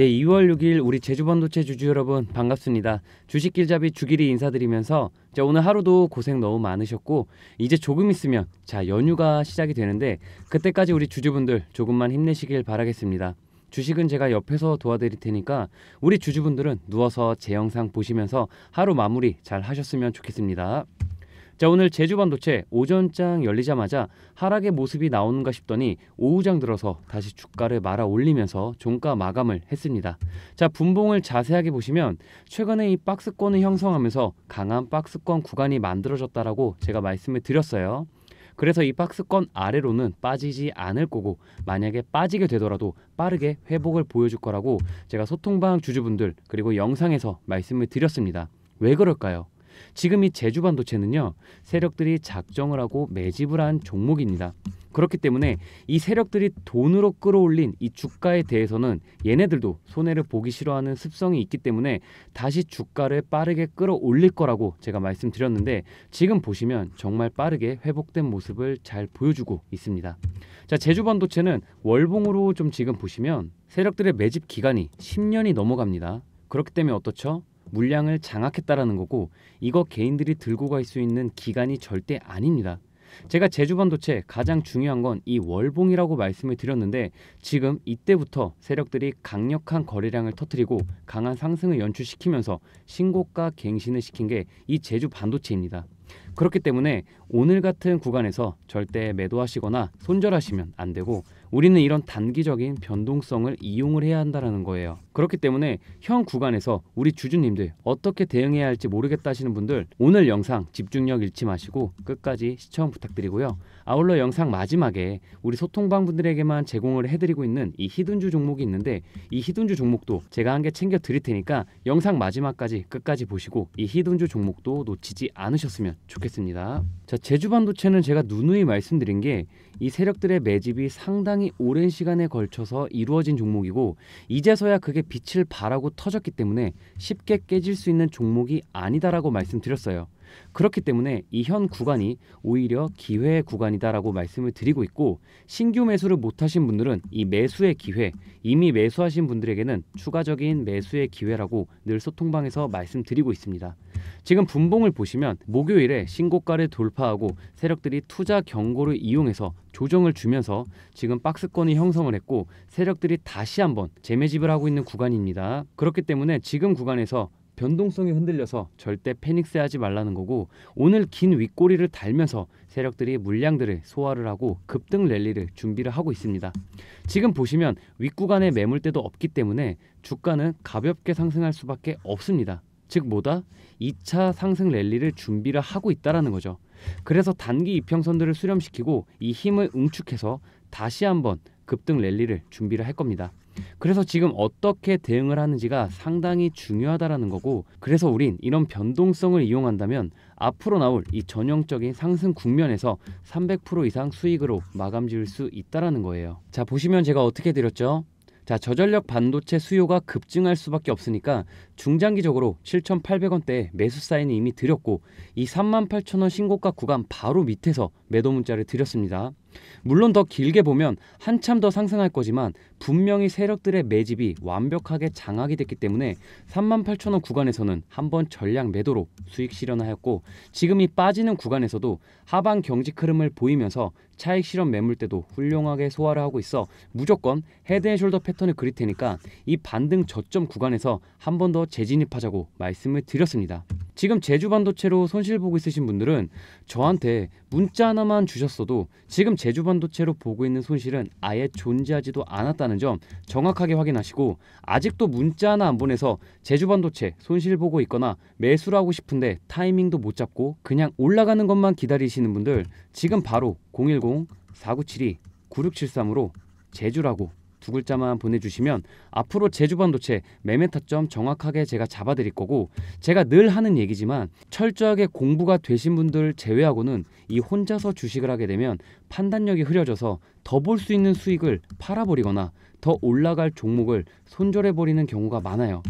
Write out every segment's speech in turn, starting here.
네, 2월 6일 우리 제주반도체 주주 여러분 반갑습니다. 주식길잡이 주길이 인사드리면서 자, 오늘 하루도 고생 너무 많으셨고 이제 조금 있으면 자, 연휴가 시작이 되는데 그때까지 우리 주주분들 조금만 힘내시길 바라겠습니다. 주식은 제가 옆에서 도와드릴 테니까 우리 주주분들은 누워서 제 영상 보시면서 하루 마무리 잘 하셨으면 좋겠습니다. 자 오늘 제주 반도체 오전장 열리자마자 하락의 모습이 나오는가 싶더니 오후장 들어서 다시 주가를 말아 올리면서 종가 마감을 했습니다. 자 분봉을 자세하게 보시면 최근에 이 박스권을 형성하면서 강한 박스권 구간이 만들어졌다라고 제가 말씀을 드렸어요. 그래서 이 박스권 아래로는 빠지지 않을 거고 만약에 빠지게 되더라도 빠르게 회복을 보여줄 거라고 제가 소통방 주주분들 그리고 영상에서 말씀을 드렸습니다. 왜 그럴까요? 지금 이 제주 반도체는요 세력들이 작정을 하고 매집을 한 종목입니다. 그렇기 때문에 이 세력들이 돈으로 끌어올린 이 주가에 대해서는 얘네들도 손해를 보기 싫어하는 습성이 있기 때문에 다시 주가를 빠르게 끌어올릴 거라고 제가 말씀드렸는데 지금 보시면 정말 빠르게 회복된 모습을 잘 보여주고 있습니다. 자, 제주 반도체는 월봉으로 좀 지금 보시면 세력들의 매집 기간이 10년이 넘어갑니다. 그렇기 때문에 어떻죠? 물량을 장악했다라는 거고 이거 개인들이 들고 갈 수 있는 기간이 절대 아닙니다. 제가 제주 반도체 가장 중요한 건 이 월봉이라고 말씀을 드렸는데 지금 이때부터 세력들이 강력한 거래량을 터뜨리고 강한 상승을 연출시키면서 신고가 갱신을 시킨 게 이 제주 반도체입니다. 그렇기 때문에 오늘 같은 구간에서 절대 매도하시거나 손절하시면 안 되고 우리는 이런 단기적인 변동성을 이용을 해야 한다는 거예요. 그렇기 때문에 현 구간에서 우리 주주님들 어떻게 대응해야 할지 모르겠다 하시는 분들 오늘 영상 집중력 잃지 마시고 끝까지 시청 부탁드리고요. 아울러 영상 마지막에 우리 소통방 분들에게만 제공을 해드리고 있는 이 히든주 종목이 있는데 이 히든주 종목도 제가 한 개 챙겨 드릴 테니까 영상 마지막까지 끝까지 보시고 이 히든주 종목도 놓치지 않으셨으면 좋겠습니다. 자 제주 반도체는 제가 누누이 말씀드린 게 이 세력들의 매집이 상당히 상당히 오랜 시간에 걸쳐서 이루어진 종목이고 이제서야 그게 빛을 발하고 터졌기 때문에 쉽게 깨질 수 있는 종목이 아니다라고 말씀드렸어요. 그렇기 때문에 이 현 구간이 오히려 기회의 구간이다라고 말씀을 드리고 있고 신규 매수를 못하신 분들은 이 매수의 기회 이미 매수하신 분들에게는 추가적인 매수의 기회라고 늘 소통방에서 말씀드리고 있습니다. 지금 분봉을 보시면 목요일에 신고가를 돌파하고 세력들이 투자 경고를 이용해서 조정을 주면서 지금 박스권이 형성을 했고 세력들이 다시 한번 재매집을 하고 있는 구간입니다. 그렇기 때문에 지금 구간에서 변동성이 흔들려서 절대 패닉세하지 말라는 거고 오늘 긴 윗꼬리를 달면서 세력들이 물량들을 소화를 하고 급등 랠리를 준비를 하고 있습니다. 지금 보시면 윗구간에 매물대도 없기 때문에 주가는 가볍게 상승할 수밖에 없습니다. 즉 뭐다? 2차 상승 랠리를 준비를 하고 있다라는 거죠. 그래서 단기 이평선들을 수렴시키고 이 힘을 응축해서 다시 한번 급등 랠리를 준비를 할 겁니다. 그래서 지금 어떻게 대응을 하는지가 상당히 중요하다라는 거고 그래서 우린 이런 변동성을 이용한다면 앞으로 나올 이 전형적인 상승 국면에서 300% 이상 수익으로 마감 지을 수 있다라는 거예요. 자 보시면 제가 어떻게 드렸죠? 자, 저전력 반도체 수요가 급증할 수밖에 없으니까 중장기적으로 7,800원대에 매수 사인을 이미 드렸고 이 38,000원 신고가 구간 바로 밑에서 매도 문자를 드렸습니다. 물론 더 길게 보면 한참 더 상승할 거지만 분명히 세력들의 매집이 완벽하게 장악이 됐기 때문에 38,000원 구간에서는 한 번 전량 매도로 수익 실현하였고 지금 이 빠지는 구간에서도 하방 경직 흐름을 보이면서 차익 실현 매물대도 훌륭하게 소화를 하고 있어 무조건 헤드앤숄더 패턴을 그릴 테니까 이 반등 저점 구간에서 한 번 더 재진입하자고 말씀을 드렸습니다. 지금 제주 반도체로 손실 보고 있으신 분들은 저한테 문자 하나만 주셨어도 지금 제주 반도체로 보고 있는 손실은 아예 존재하지도 않았다는 점 정확하게 확인하시고 아직도 문자 하나 안 보내서 제주 반도체 손실 보고 있거나 매수를 하고 싶은데 타이밍도 못 잡고 그냥 올라가는 것만 기다리시는 분들 지금 바로 010 4972 9673으로 제주라고 두 글자만 보내주시면 앞으로 제주 반도체 매매 타점 정확하게 제가 잡아드릴 거고 제가 늘 하는 얘기지만 철저하게 공부가 되신 분들 제외하고는 이 혼자서 주식을 하게 되면 판단력이 흐려져서 더 볼 수 있는 수익을 팔아버리거나 더 올라갈 종목을 손절해버리는 경우가 많아요.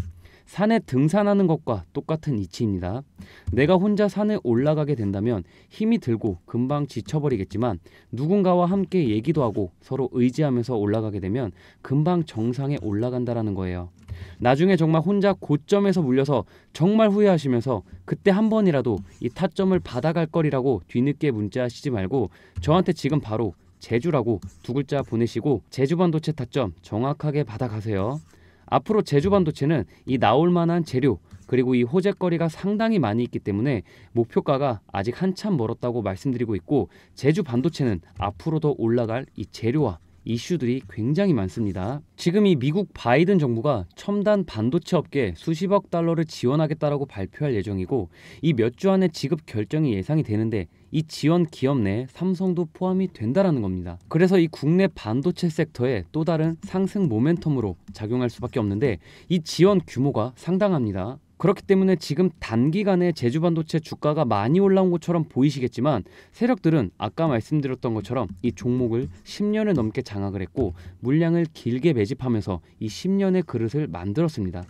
산에 등산하는 것과 똑같은 이치입니다. 내가 혼자 산에 올라가게 된다면 힘이 들고 금방 지쳐버리겠지만 누군가와 함께 얘기도 하고 서로 의지하면서 올라가게 되면 금방 정상에 올라간다라는 거예요. 나중에 정말 혼자 고점에서 물려서 정말 후회하시면서 그때 한 번이라도 이 타점을 받아갈 거리라고 뒤늦게 문자하시지 말고 저한테 지금 바로 제주라고 두 글자 보내시고 제주 반도체 타점 정확하게 받아가세요. 앞으로 제주 반도체는 이 나올 만한 재료 그리고 이 호재거리가 상당히 많이 있기 때문에 목표가가 아직 한참 멀었다고 말씀드리고 있고 제주 반도체는 앞으로 더 올라갈 이 재료와 이슈들이 굉장히 많습니다. 지금 이 미국 바이든 정부가 첨단 반도체 업계 수십억 달러를 지원하겠다라고 발표할 예정이고 이 몇 주 안에 지급 결정이 예상이 되는데 이 지원 기업 내에 삼성도 포함이 된다라는 겁니다. 그래서 이 국내 반도체 섹터에 또 다른 상승 모멘텀으로 작용할 수밖에 없는데 이 지원 규모가 상당합니다. 그렇기 때문에 지금 단기간에 제주 반도체 주가가 많이 올라온 것처럼 보이시겠지만 세력들은 아까 말씀드렸던 것처럼 이 종목을 10년을 넘게 장악을 했고 물량을 길게 매집하면서 이 10년의 그릇을 만들었습니다.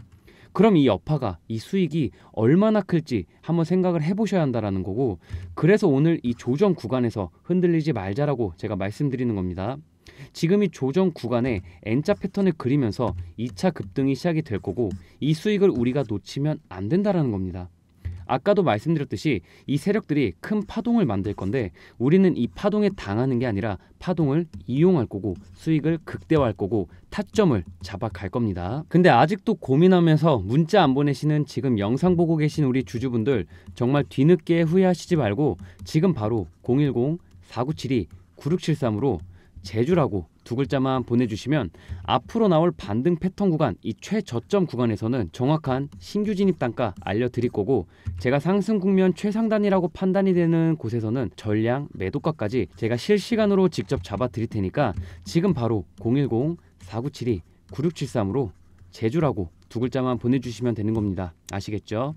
그럼 이 여파가 이 수익이 얼마나 클지 한번 생각을 해보셔야 한다라는 거고 그래서 오늘 이 조정 구간에서 흔들리지 말자라고 제가 말씀드리는 겁니다. 지금 이 조정 구간에 N자 패턴을 그리면서 2차 급등이 시작이 될 거고 이 수익을 우리가 놓치면 안 된다라는 겁니다. 아까도 말씀드렸듯이 이 세력들이 큰 파동을 만들 건데 우리는 이 파동에 당하는 게 아니라 파동을 이용할 거고 수익을 극대화할 거고 타점을 잡아갈 겁니다. 근데 아직도 고민하면서 문자 안 보내시는 지금 영상 보고 계신 우리 주주분들 정말 뒤늦게 후회하시지 말고 지금 바로 010 4972 9673으로 제주라고 두 글자만 보내주시면 앞으로 나올 반등 패턴 구간 이 최저점 구간에서는 정확한 신규 진입 단가 알려드릴 거고 제가 상승 국면 최상단이라고 판단이 되는 곳에서는 전량 매도가까지 제가 실시간으로 직접 잡아 드릴 테니까 지금 바로 010-4972-9673으로 제주라고 두 글자만 보내주시면 되는 겁니다. 아시겠죠?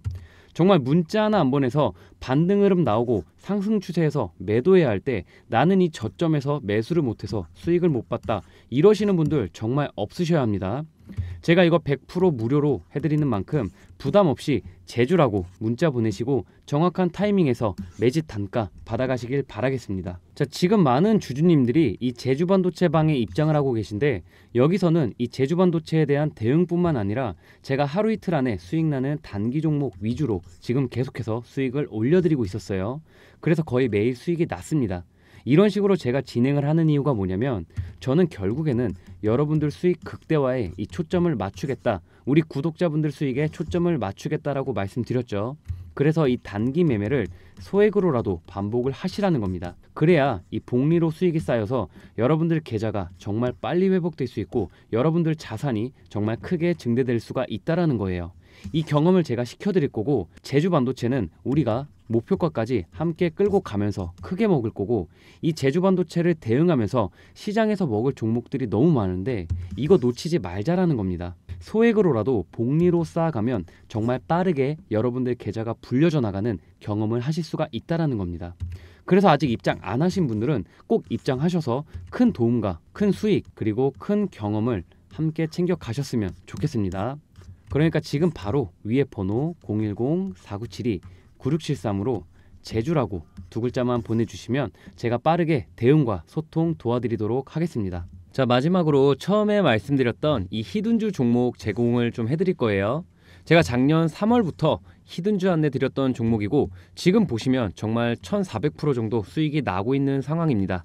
정말 문자 하나 안 보내서 반등 흐름 나오고 상승 추세에서 매도해야 할 때 나는 이 저점에서 매수를 못해서 수익을 못 봤다 이러시는 분들 정말 없으셔야 합니다. 제가 이거 100% 무료로 해드리는 만큼 부담 없이 제주라고 문자 보내시고 정확한 타이밍에서 매집 단가 받아가시길 바라겠습니다. 자 지금 많은 주주님들이 이 제주 반도체 방에 입장을 하고 계신데 여기서는 이 제주 반도체에 대한 대응뿐만 아니라 제가 하루 이틀 안에 수익 나는 단기 종목 위주로 지금 계속해서 수익을 올려드리고 있었어요. 그래서 거의 매일 수익이 났습니다. 이런 식으로 제가 진행을 하는 이유가 뭐냐면 저는 결국에는 여러분들 수익 극대화에 이 초점을 맞추겠다. 우리 구독자분들 수익에 초점을 맞추겠다라고 말씀드렸죠. 그래서 이 단기 매매를 소액으로라도 반복을 하시라는 겁니다. 그래야 이 복리로 수익이 쌓여서 여러분들 계좌가 정말 빨리 회복될 수 있고 여러분들 자산이 정말 크게 증대될 수가 있다라는 거예요. 이 경험을 제가 시켜드릴 거고 제주 반도체는 우리가 목표가까지 함께 끌고 가면서 크게 먹을 거고 이 제주 반도체를 대응하면서 시장에서 먹을 종목들이 너무 많은데 이거 놓치지 말자라는 겁니다. 소액으로라도 복리로 쌓아가면 정말 빠르게 여러분들 계좌가 불려져 나가는 경험을 하실 수가 있다라는 겁니다. 그래서 아직 입장 안 하신 분들은 꼭 입장하셔서 큰 도움과 큰 수익 그리고 큰 경험을 함께 챙겨 가셨으면 좋겠습니다. 그러니까 지금 바로 위에 번호 010-4972-9673으로 제주라고 두 글자만 보내주시면 제가 빠르게 대응과 소통 도와드리도록 하겠습니다. 자 마지막으로 처음에 말씀드렸던 이 히든주 종목 제공을 좀 해드릴 거예요. 제가 작년 3월부터 히든주 안내 드렸던 종목이고 지금 보시면 정말 1400% 정도 수익이 나고 있는 상황입니다.